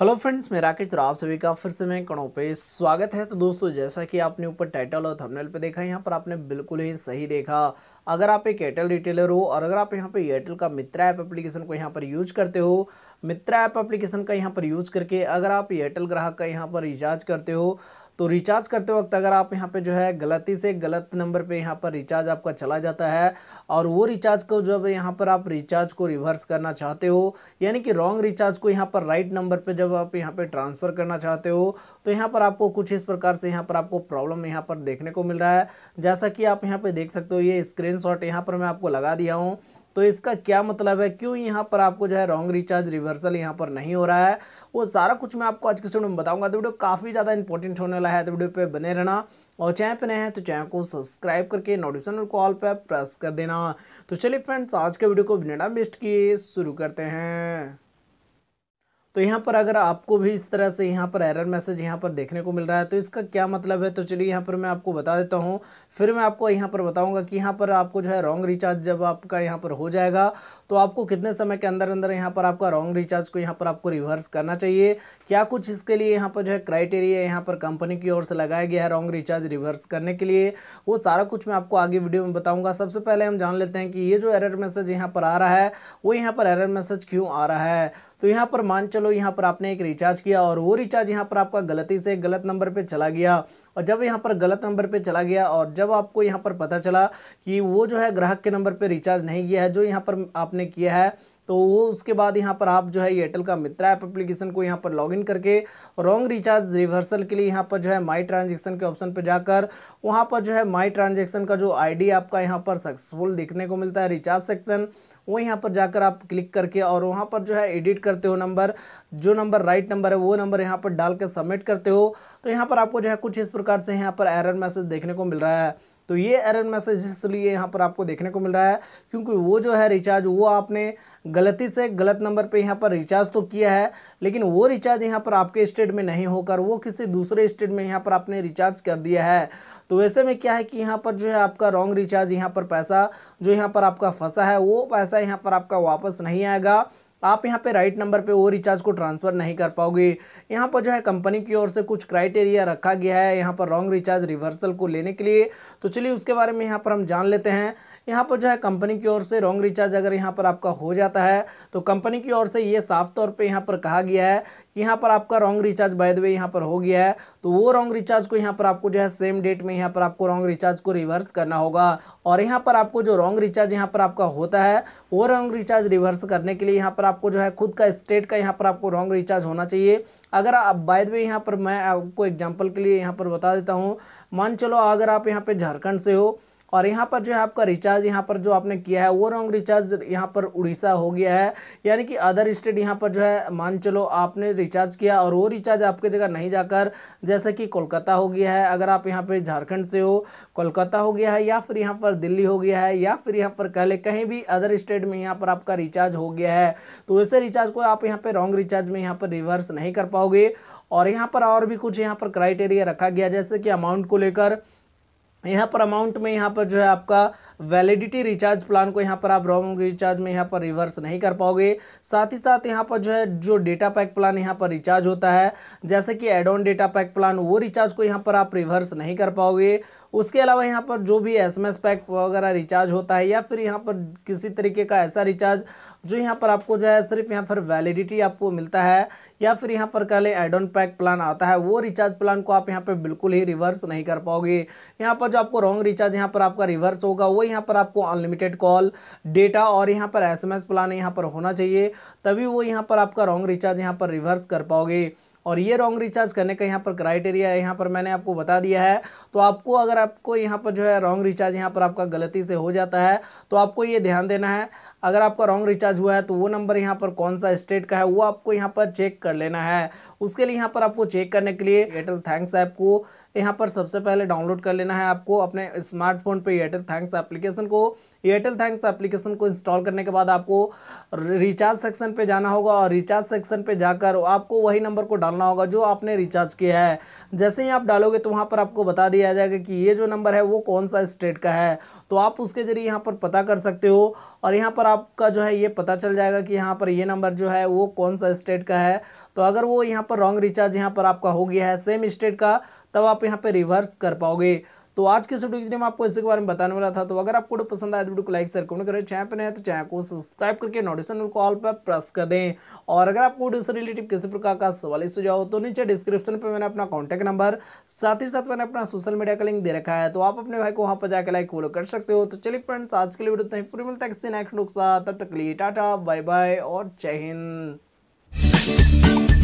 hello friends मैं राकेश और आप सभी का फिर से मैं कणों पे स्वागत है तो दोस्तों जैसा कि आपने ऊपर टाइटल और थंबनेल पे देखा यहाँ पर आपने बिल्कुल ही सही देखा अगर आप एक एयरटेल रिटेलर हो और अगर आप यहाँ पर एयरटेल का मित्रा ऐप एप्लीकेशन को यहाँ पर यूज करते हो मित्रा ऐप एप्लीकेशन का यहाँ पर यूज करके अगर आप एयरटेल ग्राहक का यहाँ पर रिचार्ज करते हो तो रिचार्ज करते वक्त अगर आप यहाँ पे जो है गलती से गलत नंबर पे यहाँ पर रिचार्ज आपका चला जाता है और वो रिचार्ज को जब यहाँ पर आप रिचार्ज को रिवर्स करना चाहते हो यानी कि रॉन्ग रिचार्ज को यहाँ पर राइट नंबर पे जब आप यहाँ पे ट्रांसफ़र करना चाहते हो तो यहाँ पर आपको कुछ इस प्रकार से यहाँ पर आपको प्रॉब्लम यहाँ पर देखने को मिल रहा है जैसा कि आप यहाँ पर देख सकते हो ये स्क्रीन यहाँ पर मैं आपको लगा दिया हूँ तो इसका क्या मतलब है क्यों यहाँ पर आपको जो है रॉन्ग रिचार्ज रिवर्सल यहाँ पर नहीं हो रहा है वो सारा कुछ मैं आपको आज के वीडियो में बताऊंगा तो वीडियो काफ़ी ज़्यादा इंपॉर्टेंट होने वाला है तो वीडियो पे बने रहना और चैनल पे नए हैं तो चैनल को सब्सक्राइब करके नोटिफिकेशन कॉल पर प्रेस कर देना तो चलिए फ्रेंड्स आज के वीडियो को बिना मिस्ट किए शुरू करते हैं तो यहाँ पर अगर आपको भी इस तरह से यहाँ पर एरर मैसेज यहाँ पर देखने को मिल रहा है तो इसका क्या मतलब है तो चलिए यहाँ पर मैं आपको बता देता हूँ फिर मैं आपको यहाँ पर बताऊँगा कि यहाँ पर आपको जो है रॉन्ग रिचार्ज जब आपका यहाँ पर हो जाएगा तो आपको कितने समय के अंदर अंदर यहाँ पर आपका रॉन्ग रिचार्ज को यहाँ पर आपको रिवर्स करना चाहिए क्या कुछ इसके लिए यहाँ पर जो है क्राइटेरिया यहाँ पर कंपनी की ओर से लगाया गया है रॉन्ग रिचार्ज रिवर्स करने के लिए वो सारा कुछ मैं आपको आगे वीडियो में बताऊँगा सबसे पहले हम जान लेते हैं कि ये जो एरर मैसेज यहाँ पर आ रहा है वो यहाँ पर एरर मैसेज क्यों आ रहा है तो यहाँ पर मान चलो यहाँ पर आपने एक रिचार्ज किया और वो रिचार्ज यहाँ पर आपका गलती से गलत नंबर पे चला गया और जब यहाँ पर गलत नंबर पे चला गया और जब आपको यहाँ पर पता चला कि वो जो है ग्राहक के नंबर पे रिचार्ज नहीं किया है जो यहाँ पर आपने आपने किया है तो उसके बाद यहाँ पर आप जो है एयरटेल का मित्रा ऐप एप्लीकेशन को यहाँ पर लॉगिन करके रॉन्ग रिचार्ज रिवर्सल के लिए यहाँ पर जो है माई ट्रांजेक्शन के ऑप्शन पर जाकर वहाँ पर जो है माई ट्रांजेक्शन का जो आईडी आपका यहाँ पर सक्सेसफुल देखने को मिलता है रिचार्ज सेक्शन वो यहाँ पर जाकर आप क्लिक करके और वहाँ पर जो है एडिट करते हो नंबर जो नंबर राइट नंबर है वो नंबर यहाँ पर डाल कर सबमिट करते हो तो यहाँ पर आपको जो है कुछ इस प्रकार से यहाँ पर एरर मैसेज देखने को मिल रहा है तो ये एरर मैसेज इसलिए यहाँ पर आपको देखने को मिल रहा है क्योंकि वो जो है रिचार्ज वो आपने गलती से गलत नंबर पे यहाँ पर रिचार्ज तो किया है लेकिन वो रिचार्ज यहाँ पर आपके स्टेट में नहीं होकर वो किसी दूसरे स्टेट में यहाँ पर आपने रिचार्ज कर दिया है तो वैसे में क्या है कि यहाँ पर जो है आपका रॉन्ग रिचार्ज यहाँ पर पैसा जो यहाँ पर आपका फंसा है वो पैसा यहाँ पर आपका वापस नहीं आएगा आप यहाँ पे राइट नंबर पे वो रिचार्ज को ट्रांसफ़र नहीं कर पाओगे यहाँ पर जो है कंपनी की ओर से कुछ क्राइटेरिया रखा गया है यहाँ पर रॉन्ग रिचार्ज रिवर्सल को लेने के लिए तो चलिए उसके बारे में यहाँ पर हम जान लेते हैं यहाँ पर जो है कंपनी की ओर से रॉन्ग रिचार्ज अगर यहाँ पर आपका हो जाता है तो कंपनी की ओर से ये साफ तौर पर यहाँ पर कहा गया है कि यहाँ पर आपका wrong recharge by the way यहाँ पर हो गया है तो वो रॉन्ग रिचार्ज को यहाँ पर आपको जो है सेम डेट में यहाँ पर आपको रॉन्ग रिचार्ज को रिवर्स करना होगा और यहाँ पर आपको जो रॉन्ग रिचार्ज यहाँ पर आपका होता है वो रॉन्ग रिचार्ज रिवर्स करने के लिए यहाँ पर आपको जो है खुद का स्टेट का यहाँ पर आपको रॉन्ग रिचार्ज होना चाहिए अगर आप बाय द वे यहाँ पर मैं आपको एग्जाम्पल के लिए यहाँ पर बता देता हूँ मान चलो अगर आप यहाँ पर झारखंड से हो और यहाँ पर जो है आपका रिचार्ज यहाँ पर जो आपने किया है वो रॉन्ग रिचार्ज यहाँ पर उड़ीसा हो गया है यानी कि अदर स्टेट यहाँ पर जो है मान चलो आपने रिचार्ज किया और वो रिचार्ज आपके जगह नहीं जाकर जैसे कि कोलकाता हो गया है अगर आप यहाँ पर झारखंड से हो कोलकाता हो गया है या फिर यहाँ पर दिल्ली हो गया है या फिर यहाँ पर कहले कहीं भी अदर स्टेट में यहाँ पर आपका रिचार्ज हो गया है तो वैसे रिचार्ज को आप यहाँ पर रॉन्ग रिचार्ज में यहाँ पर रिवर्स नहीं कर पाओगे और यहाँ पर और भी कुछ यहाँ पर क्राइटेरिया रखा गया जैसे कि अमाउंट को लेकर यहाँ पर अमाउंट में यहाँ पर जो है आपका वैलिडिटी रिचार्ज प्लान को यहाँ पर आप रोम रिचार्ज में यहाँ पर रिवर्स नहीं कर पाओगे साथ ही साथ यहाँ पर जो है जो डेटा पैक प्लान यहाँ पर रिचार्ज होता है जैसे कि add on data pack plan वो रिचार्ज को यहाँ पर आप रिवर्स नहीं कर पाओगे उसके अलावा यहाँ पर जो भी एस एम पैक वगैरह रिचार्ज होता है या फिर यहाँ पर किसी तरीके का ऐसा रिचार्ज जो यहाँ पर आपको जो है सिर्फ यहाँ पर वैलिडिटी आपको मिलता है या फिर यहाँ पर कह लें एड ऑन पैक प्लान आता है वो रिचार्ज प्लान को आप यहाँ पर बिल्कुल ही रिवर्स नहीं कर पाओगे यहाँ पर जो आपको रॉन्ग रिचार्ज यहाँ पर आपका रिवर्स होगा वो यहाँ पर आपको अनलिमिटेड कॉल डेटा और यहाँ पर एस प्लान यहाँ पर होना चाहिए तभी वो यहाँ पर आपका रॉन्ग रिचार्ज यहाँ पर रिवर्स कर पाओगे और ये रॉन्ग रिचार्ज करने का यहाँ पर क्राइटेरिया है यहाँ पर मैंने आपको बता दिया है तो आपको अगर आपको यहाँ पर जो है रॉन्ग रिचार्ज यहाँ पर आपका गलती से हो जाता है तो आपको ये ध्यान देना है अगर आपका रॉन्ग रिचार्ज हुआ है तो वो नंबर यहाँ पर कौन सा स्टेट का है वो आपको यहाँ पर चेक कर लेना है उसके लिए यहाँ पर आपको चेक करने के लिए एयरटेल थैंक्स ऐप को तो यहाँ पर सबसे पहले डाउनलोड कर लेना है आपको अपने स्मार्टफोन पर एयरटेल थैंक्स एप्लीकेशन को एयरटेल थैंक्स एप्लीकेशन को इंस्टॉल करने के बाद आपको रिचार्ज सेक्शन पे जाना होगा और रिचार्ज सेक्शन पे जाकर आपको वही नंबर को डालना होगा जो आपने रिचार्ज किया है जैसे ही आप डालोगे तो वहाँ पर आपको बता दिया जाएगा कि ये जो नंबर है वो कौन सा स्टेट का है तो आप उसके ज़रिए यहाँ पर पता कर सकते हो और यहाँ पर आपका जो है ये पता चल जाएगा कि यहाँ पर ये नंबर जो है वो कौन सा स्टेट का है तो अगर वो यहाँ पर रॉन्ग रिचार्ज यहाँ पर आपका हो गया है सेम स्टेट का तब आप यहाँ पर रिवर्स कर पाओगे तो आज के वीडियो में आपको इसके बारे में बताने वाला था तो अगर आपको पसंद आया तो वीडियो को लाइक शेयर कमेंट करें चैनल पर नहीं है तो चैनल को सब्सक्राइब करके नोटिफिकेशन को ऑल पर प्रेस कर दें और अगर आपको वीडियो से रिलेटेड किसी प्रकार का सवाल इस सुझाव तो नीचे डिस्क्रिप्शन पर मैंने अपना कॉन्टैक्ट नंबर साथ ही साथ मैंने अपना सोशल मीडिया का लिंक दे रखा है तो आप अपने भाई को वहाँ पर जाकर लाइक फॉलो कर सकते हो तो चलिए फ्रेंड्स आज के लिए वीडियो पूरी मिलता है नेक्स्ट लुक साथ तब तक लिए टाटा बाय बाय और जय हिंद